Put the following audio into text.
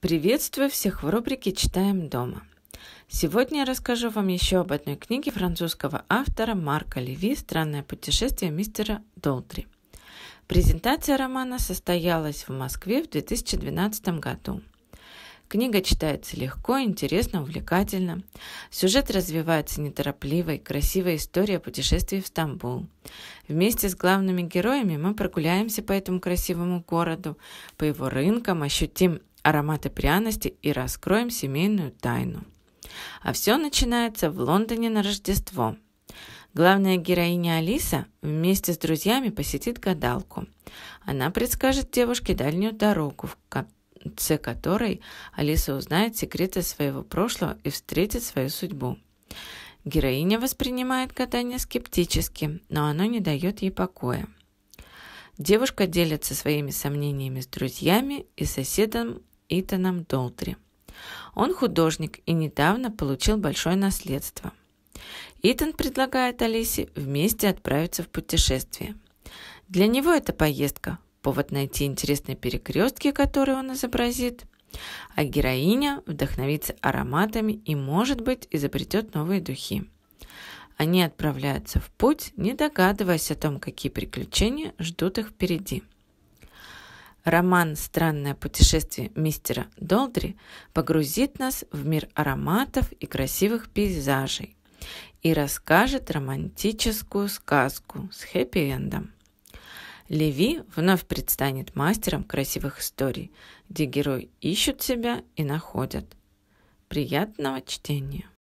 Приветствую всех в рубрике «Читаем дома». Сегодня я расскажу вам еще об одной книге французского автора Марка Леви «Странное путешествие мистера Долтри». Презентация романа состоялась в Москве в 2012 году. Книга читается легко, интересно, увлекательно. Сюжет развивается неторопливо и красивая история путешествий в Стамбул. Вместе с главными героями мы прогуляемся по этому красивому городу, по его рынкам, ощутим ароматы пряности и раскроем семейную тайну. А все начинается в Лондоне на Рождество. Главная героиня Алиса вместе с друзьями посетит гадалку. Она предскажет девушке дальнюю дорогу, в конце которой Алиса узнает секреты своего прошлого и встретит свою судьбу. Героиня воспринимает гадание скептически, но оно не дает ей покоя. Девушка делится своими сомнениями с друзьями и соседом Итаном Долтри. Он художник и недавно получил большое наследство. Итан предлагает Алисе вместе отправиться в путешествие. Для него это поездка – повод найти интересные перекрестки, которые он изобразит, а героиня вдохновится ароматами и, может быть, изобретет новые духи. Они отправляются в путь, не догадываясь о том, какие приключения ждут их впереди. Роман «Странное путешествие мистера Долдри» погрузит нас в мир ароматов и красивых пейзажей и расскажет романтическую сказку с хэппи-эндом. Леви вновь предстанет мастером красивых историй, где герои ищут себя и находят. Приятного чтения!